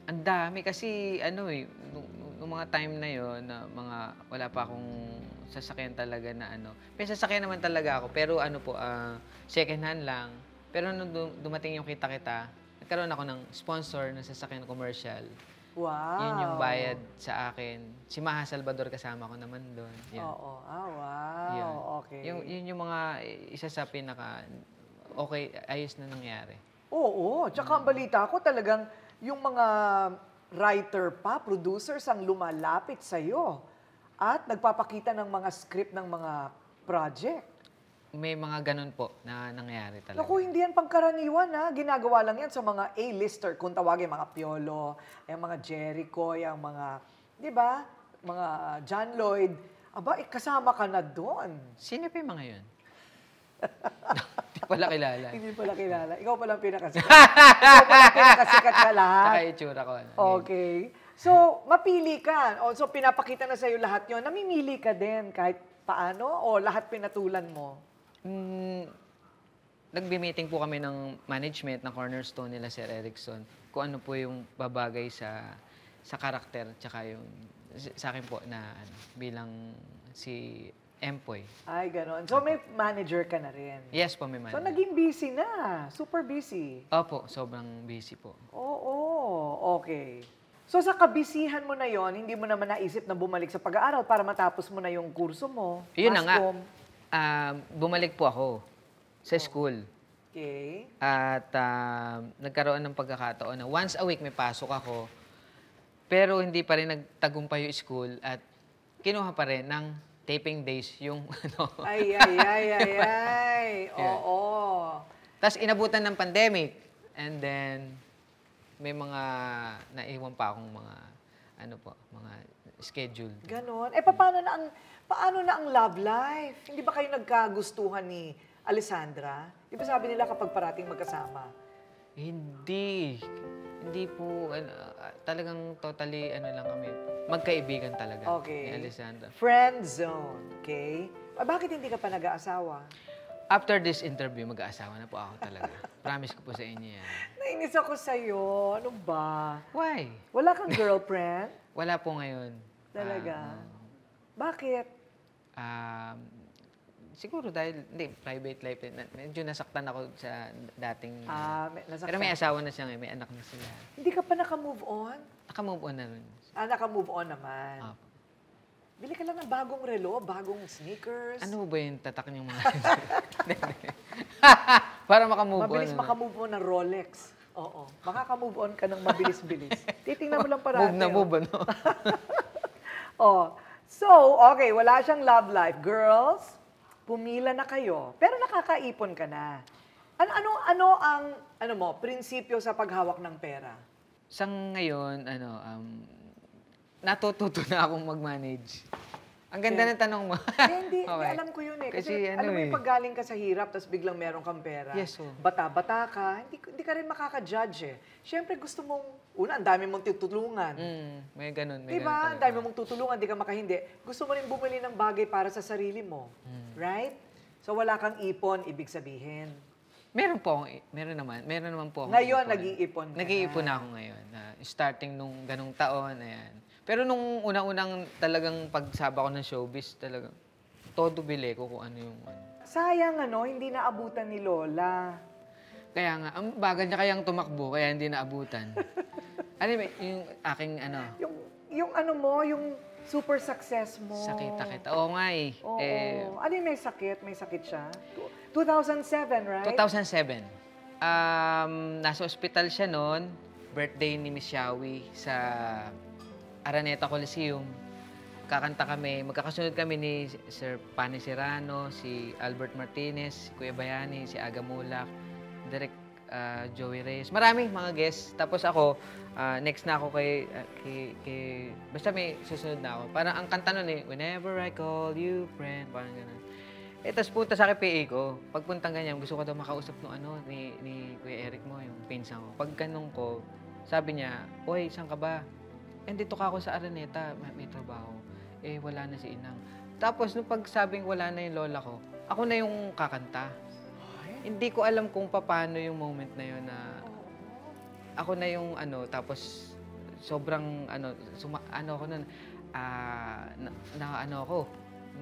ang dami kasi, ano eh, nung, nung mga time na yon na mga, wala pa akong sasakyan talaga na ano. Pero sasakyan naman talaga ako, pero ano po, uh, second hand lang. Pero nung dumating yung kita-kita, nagkaroon ako ng sponsor ng sasakyan commercial. Wow. Yun yung bayad sa akin. Si Maha Salvador kasama ko naman doon. Yun. Oo. Ah, wow. Yun. Okay. Yung, yun yung mga isa sa pinaka, okay, ayos na nangyari. Oo. Tsaka ang mm. balita ko talagang yung mga writer pa, producers ang lumalapit sa'yo at nagpapakita ng mga script ng mga project. May mga ganun po na nangyayari talaga. Naku, hindi yan pangkaraniwan na Ginagawa lang yan sa mga A-lister, kung tawagin mga Piolo, yung eh, mga Jericho, yung eh, mga, di ba, mga ah, John Lloyd. Aba, ikasama eh, ka na doon. Sino pa yung mga yun? *laughs* Hindi pala kilala. Hindi pala kilala. Ikaw pala ang pinakasikat. Ikaw pala ang pinakasikat ka lahat. Saka itsura ko. Ano. Okay. So, mapili ka. O, so, pinapakita na sa'yo lahat yon Namimili ka din kahit paano o lahat pinatulan mo? Mm, nagbi-meeting po kami ng management ng cornerstone nila Sir Erickson kung ano po yung babagay sa sa karakter tsaka yung sa akin po na ano, bilang si Empoy. Ay, ganon. So, may manager ka na rin. Yes po, may manager. So, naging busy na. Super busy. Opo, sobrang busy po. Oo, okay. So, sa kabisihan mo na yon hindi mo naman naisip na bumalik sa pag-aaral para matapos mo na yung kurso mo. Yun na nga uh, bumalik po ako sa oh. school. Okay. At um, nagkaroon ng pagkakataon na once a week may pasok ako. Pero hindi pa rin nagtagumpay yung school at kinuha pa rin ng taping days yung *laughs* ano. Ay, ay, ay, *laughs* ay, ay. Oo. Tapos inabutan ng pandemic. And then, may mga naiwan pa akong mga ano po, mga schedule. Ganon. Eh, paano na ang, paano na ang love life? Hindi ba kayo nagkagustuhan ni Alessandra? Di ba sabi nila kapag parating magkasama? Hindi. Hindi po, ano, talagang totally, ano lang kami, magkaibigan talaga okay. ni Alessandra. Friend zone, okay? Bakit hindi ka pa nag-aasawa? After this interview, mag-aasawa na po ako talaga. *laughs* Promise ko po sa inyo yan. Nainis ako sa'yo. Ano ba? Why? Wala kang girlfriend? *laughs* Wala po ngayon. Talaga? Um, Bakit? Um, siguro dahil, hindi, private life. Medyo nasaktan ako sa dating... Ah, may, nasaktan. Pero may asawa na siya ngayon, may anak na sila. Hindi ka pa naka-move on? Naka-move on na rin. Ah, naka-move on naman. Opo. Bili ka lang ng bagong relo, bagong sneakers. Ano ba yung tatak niyang mga... *laughs* Para makamove mabilis on. Mabilis makamove on ng Rolex. Oo. Makakamove on ka ng mabilis-bilis. *laughs* Titingnan mo lang parati. Move na oh. move, ano? *laughs* oh. So, okay, wala siyang love life. Girls, pumila na kayo. Pero nakakaipon ka na. Ano, ano, ano ang, ano mo, prinsipyo sa paghawak ng pera? Sa ngayon, ano, um, natututo na akong mag-manage. Ang ganda yeah. ng tanong mo. hindi, okay. alam ko yun eh. Kasi, Kasi ano alam mo yung eh. paggaling ka sa hirap, tapos biglang meron kang pera. Yes, so. Oh. Bata-bata ka, hindi, hindi ka rin makaka-judge eh. Siyempre gusto mong, una, ang dami mong tutulungan. Mm, may ganun, may diba? ganun. Ang dami mong tutulungan, di ka makahindi. Gusto mo rin bumili ng bagay para sa sarili mo. Mm. Right? So wala kang ipon, ibig sabihin. Meron po meron naman, meron naman po ako. Ngayon, nag-iipon ka Nag-iipon na ako ngayon. Uh, starting nung ganung taon, ayan. Pero nung una-unang talagang pagsaba ko ng showbiz, talagang todo bile ko kung ano yung ano. Sayang ano, hindi naabutan ni Lola. Kaya nga, ang bagal niya kayang tumakbo, kaya hindi naabutan. *laughs* ano yung aking ano? Yung, yung ano mo, yung super success mo. Sakita-kita. Oo nga eh. Oo. eh ano yung may sakit? May sakit siya? 2007, right? 2007. Um, nasa hospital siya noon. Birthday ni Miss Shawi sa Araneta Coliseum. Kakanta kami. Magkakasunod kami ni Sir Pani Serrano, si Albert Martinez, si Kuya Bayani, si Aga Mulak, Direk uh, ah, Joey Reyes. Marami mga guests. Tapos ako, uh, next na ako kay, uh, kay, kay... Basta may susunod na ako. Parang ang kanta nun eh, Whenever I call you friend, parang ganun. Eh, tapos punta sa akin PA ko. Pagpuntang ganyan, gusto ko daw makausap no, ano, ni, ni Kuya Eric mo, yung pinsan ko. Pag ganun ko, sabi niya, Uy, saan ka ba? andito ka ako sa Araneta, may, may trabaho. Eh, wala na si Inang. Tapos, nung pagsabing wala na yung lola ko, ako na yung kakanta. Hindi ko alam kung paano yung moment na yun na ako na yung ano, tapos sobrang ano, suma, ano ako nun, ah, na, na, ano ako,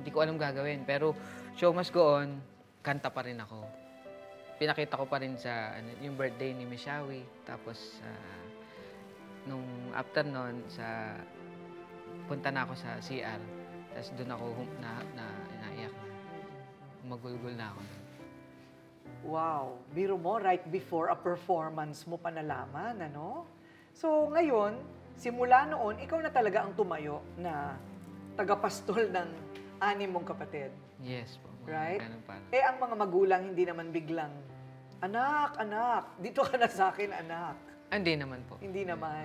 hindi ko alam gagawin. Pero show must go on, kanta pa rin ako. Pinakita ko pa rin sa ano, yung birthday ni Mishawi, tapos ah, nung after noon sa punta na ako sa CR. Tapos doon ako hum, na, na, naiyak na. Magulgol na ako. Wow. Biro mo, right before a performance mo pa nalaman, ano? So ngayon, simula noon, ikaw na talaga ang tumayo na tagapastol ng anim mong kapatid. Yes po. Right? Eh, ang mga magulang hindi naman biglang, Anak, anak, dito ka na sa akin, anak. Hindi naman po. Hindi hmm, naman.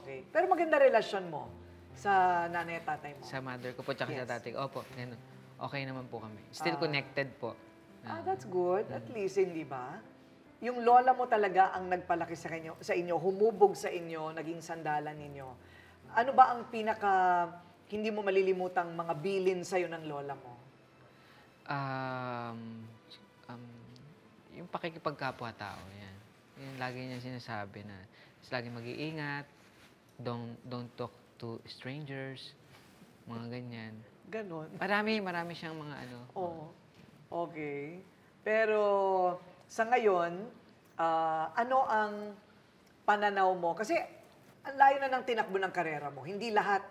Okay. Pero maganda relasyon mo sa nanay at tatay mo. Sa mother ko po, tsaka Yes. sa tatay ko. Opo, ganun. Okay naman po kami. Still ah. connected po. Ah, ah, that's good. At hmm. least, hindi ba? Yung lola mo talaga ang nagpalaki sa, kanyo, sa inyo, humubog sa inyo, naging sandalan ninyo. Ano ba ang pinaka hindi mo malilimutang mga bilin sa'yo ng lola mo? Um, um, yung pakikipagkapwa-tao. yun yun lagi niya sinasabi na lagi mag-iingat, don't, don't talk to strangers, mga ganyan. Ganon. Marami, marami siyang mga ano. Oo. Oh, okay. Pero sa ngayon, uh, ano ang pananaw mo? Kasi ang layo na ng tinakbo ng karera mo. Hindi lahat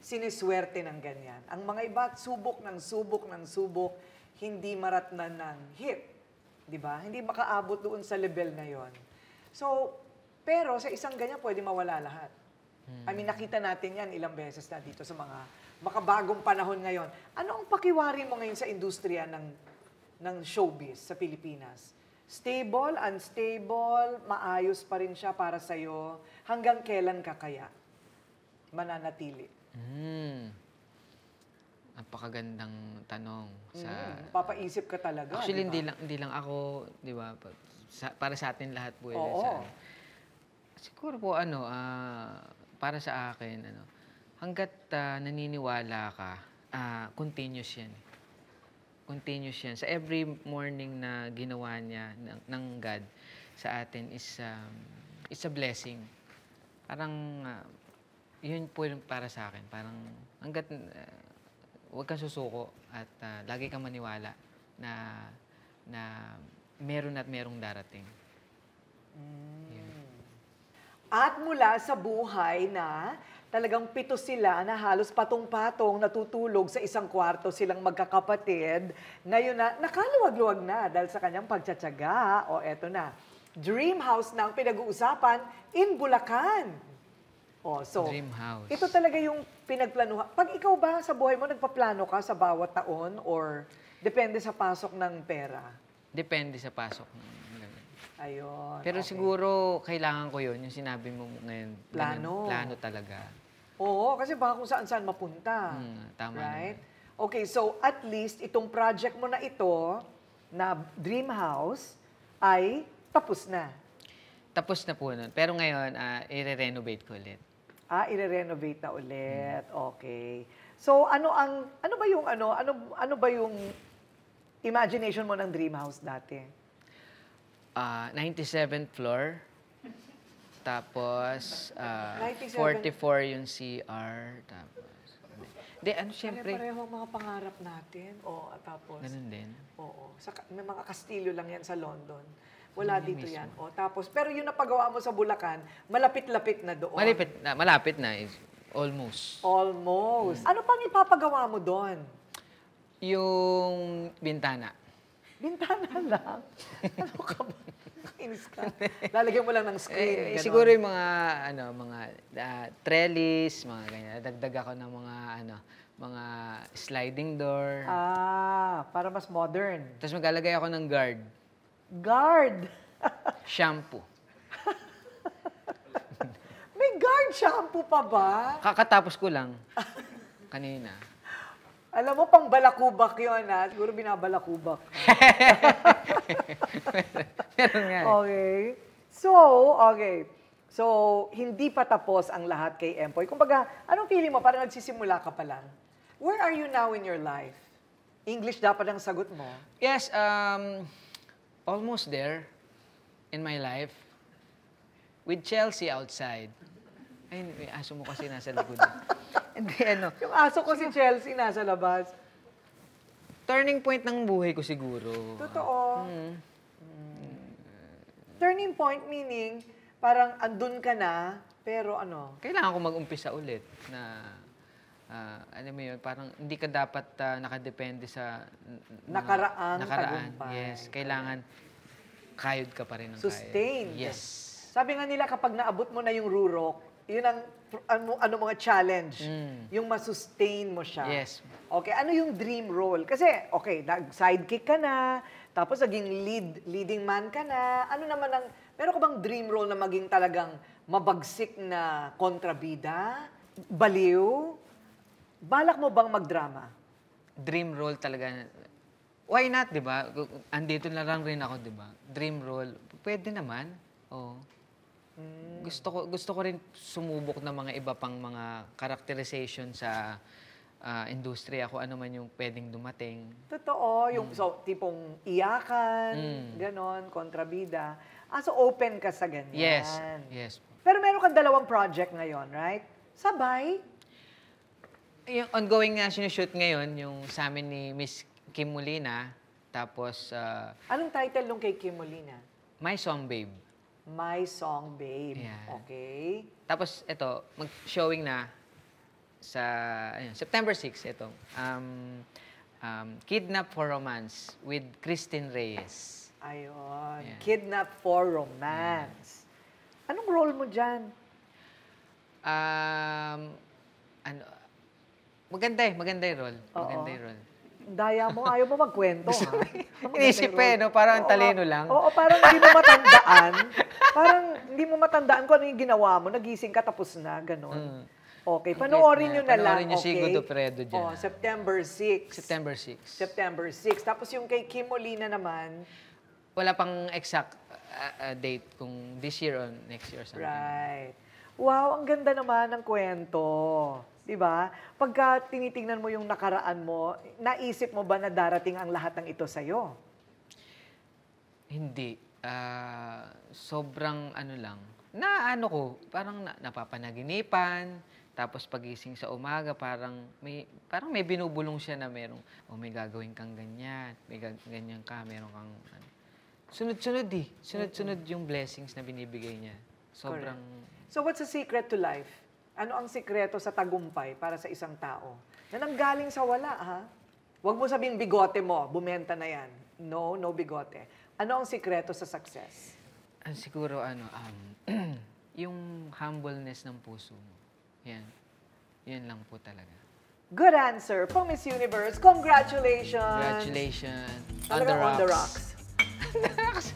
siniswerte ng ganyan. Ang mga iba, subok ng subok ng subok, hindi maratnan ng hit. 'Di ba? Hindi makaabot doon sa level na 'yon. So, pero sa isang ganyan pwede mawala lahat. Hmm. I mean, nakita natin 'yan ilang beses na dito sa mga makabagong panahon ngayon. Ano ang pakiwari mo ngayon sa industriya ng ng showbiz sa Pilipinas? Stable, unstable, maayos pa rin siya para sa'yo. Hanggang kailan ka kaya mananatili? Mm. Napakagandang tanong sa mm, papaisip ka talaga. Actually hindi lang hindi lang ako, 'di ba? Sa, para sa atin lahat po Oo. Sa, siguro po ano, uh, para sa akin ano, hangga't uh, naniniwala ka, uh, continuous 'yan. Continuous 'yan. Sa every morning na ginawa niya ng, ng God sa atin is um, it's a blessing. Parang uh, yun po yung para sa akin. Parang hanggat uh, huwag kang susuko at uh, lagi kang maniwala na na meron at merong darating. Mm. At mula sa buhay na talagang pito sila na halos patong-patong natutulog sa isang kwarto silang magkakapatid. Ngayon na, nakaluwag-luwag na dahil sa kanyang pagtsatsaga. O eto na, dream house na ang pinag-uusapan in Bulacan. Oh, so, Dream house. Ito talaga yung pinagplanuhan. Pag ikaw ba sa buhay mo, nagpaplano ka sa bawat taon or depende sa pasok ng pera? Depende sa pasok ng Ayun. Pero okay. siguro kailangan ko yun, yung sinabi mo ngayon. Plano. Ganun, plano talaga. Oo, kasi baka kung saan-saan mapunta. Hmm, tama right? Naman. Okay, so at least itong project mo na ito, na Dream House, ay tapos na. Tapos na po nun. Pero ngayon, uh, i-renovate ko ulit. Ah, ire renovate na ulit. Hmm. Okay. So ano ang ano ba yung ano ano ano ba yung imagination mo ng dream house dati? Uh, ah, 97th floor. Tapos uh, ah, 44 yung CR. Tapos Di, ano, siyempre... Pare-pareho ang mga pangarap natin. O, tapos... Ganun din. Oo. Sa, may mga kastilyo lang yan sa London. Wala yun dito mismo. yan. O, tapos, pero yung napagawa mo sa Bulacan, malapit-lapit na doon. Malapit na, malapit na. Is almost. Almost. Mm. Ano pang ipapagawa mo doon? Yung bintana. Bintana *laughs* lang? ano ka ba? Inis ka. Lalagyan mo lang ng screen. Eh, siguro yung mga, ano, mga uh, trellis, mga ganyan. Dagdag ako ng mga, ano, mga sliding door. Ah, para mas modern. Tapos maglalagay ako ng guard. Guard. shampoo. *laughs* May guard shampoo pa ba? Kakatapos ko lang. Kanina. Alam mo, pang balakubak yun, ha? Siguro binabalakubak. *laughs* Meron nga. Eh. Okay. So, okay. So, hindi pa tapos ang lahat kay Empoy. Kumbaga, anong feeling mo? Parang nagsisimula ka pa lang. Where are you now in your life? English dapat ang sagot mo. Yes, um, almost there in my life with Chelsea outside. Ayun, may aso mo kasi nasa likod. *laughs* Hindi, ano. Yung aso ko si Chelsea nasa labas. Turning point ng buhay ko siguro. Totoo. Mm. Mm. Turning point meaning, parang andun ka na, pero ano? Kailangan ko mag-umpisa ulit na uh, alam mo yun, parang hindi ka dapat uh, nakadepende sa nakaraan, nakaraan. tagumpay. Yes, kailangan kayod ka pa rin ng Sustain. kayod. Yes. Sabi nga nila kapag naabot mo na yung rurok, yun ang ano, ano mga challenge, mm. yung masustain mo siya. Yes. Okay, ano yung dream role? Kasi okay, sidekick ka na, tapos naging lead leading man ka na. Ano naman ang meron ka bang dream role na maging talagang mabagsik na kontrabida? Baliw? Balak mo bang magdrama? Dream role talaga. Why not, di ba? Andito na lang rin ako, di ba? Dream role. Pwede naman. Oo. Mm. Gusto ko gusto ko rin sumubok ng mga iba pang mga characterization sa uh, ah, industriya ko ano man yung pwedeng dumating. Totoo, yung mm. so, tipong iyakan, mm. ganon, kontrabida. Ah, so open ka sa ganyan. Yes, yes. Pero meron kang dalawang project ngayon, right? Sabay? Yung ongoing na sinushoot ngayon, yung sa amin ni Miss Kim Molina, tapos... Uh, Anong title nung kay Kim Molina? My Song Babe. My Song Babe. Yeah. Okay. Tapos ito, mag-showing na sa ayun, September 6, ito. Um, um, Kidnap for Romance with Christine Reyes. Ayun. Yeah. Kidnap for Romance. Yeah. Anong role mo dyan? Um, ano, Maganda eh, maganda yung role. Oo. Maganda yung role. Daya mo, ayaw mo magkwento. ha? Ang *laughs* maganda Inisip eh, no? Parang ang talino lang. Oo, parang hindi mo matandaan. parang hindi mo matandaan kung ano yung ginawa mo. Nagising ka, tapos na, Mm. Okay, panoorin nyo na lang. Panoorin nyo okay? Igo Dupredo dyan. Oh, ah. September 6. September 6. September 6. Tapos yung kay Kim Molina naman, Wala pang exact uh, uh, date kung this year or next year or something. right. Wow, ang ganda naman ng kwento. 'Di ba? Pagka tinitingnan mo yung nakaraan mo, naisip mo ba na darating ang lahat ng ito sa iyo? Hindi. Uh, sobrang ano lang. Na ano ko, parang na, napapanaginipan. Tapos pagising sa umaga, parang may parang may binubulong siya na merong oh may gagawin kang ganyan, may gag ganyan ka, meron kang ano. Sunod-sunod eh. Sunod-sunod yung blessings na binibigay niya. Sobrang Correct. So what's the secret to life? Ano ang sikreto sa tagumpay para sa isang tao? Na nanggaling sa wala, ha? Huwag mo sabihin bigote mo, bumenta na yan. No, no bigote. Ano ang sikreto sa success? Uh, siguro, ano, um, *clears throat* yung humbleness ng puso mo. Yan. Yan lang po talaga. Good answer. Pong Miss Universe, congratulations! Congratulations. On the rocks. the rocks.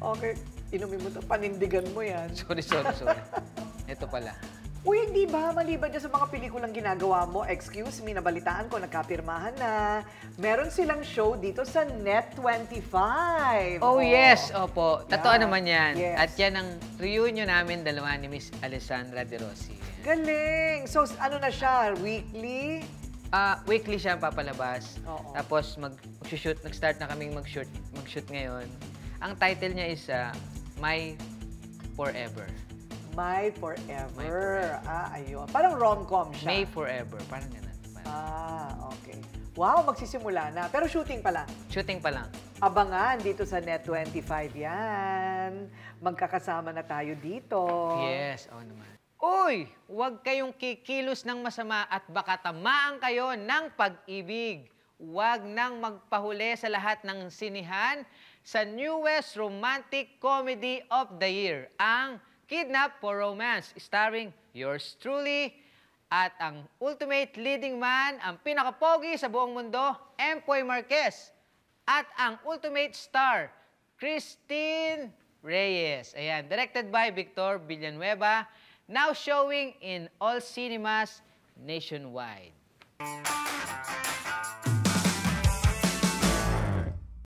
*laughs* okay. Inumin mo ito. Panindigan mo yan. *laughs* Sorry, sorry, sorry. *laughs* Ito pala. Uy, hindi ba? Maliban dyan sa mga pelikulang ginagawa mo, excuse me, nabalitaan ko, nagkapirmahan na. Meron silang show dito sa Net25. Oh, oh. yes. Opo. Totoo yeah. naman yan. Yes. At yan ang reunion namin dalawa ni Miss Alessandra De Rossi. Galing! So, ano na siya? Weekly? Uh, weekly siya ang papalabas. Oo. Tapos, mag-shoot, nag-start na kaming mag-shoot mag, -shoot, ngayon. Ang title niya is uh, My Forever. My Forever. Ah, ayun. Parang rom-com siya. May Forever. Parang ganun. Ah, okay. Wow, magsisimula na. Pero shooting pa lang. Shooting pa lang. Abangan dito sa Net25 yan. Magkakasama na tayo dito. Yes, oo naman. Uy, huwag kayong kikilos ng masama at baka tamaan kayo ng pag-ibig. Huwag nang magpahuli sa lahat ng sinihan sa newest romantic comedy of the year, ang Kidnap for Romance, starring yours truly, at ang ultimate leading man, ang pinakapogi sa buong mundo, Empoy Marquez. At ang ultimate star, Christine Reyes. Ayan, directed by Victor Villanueva, now showing in all cinemas nationwide.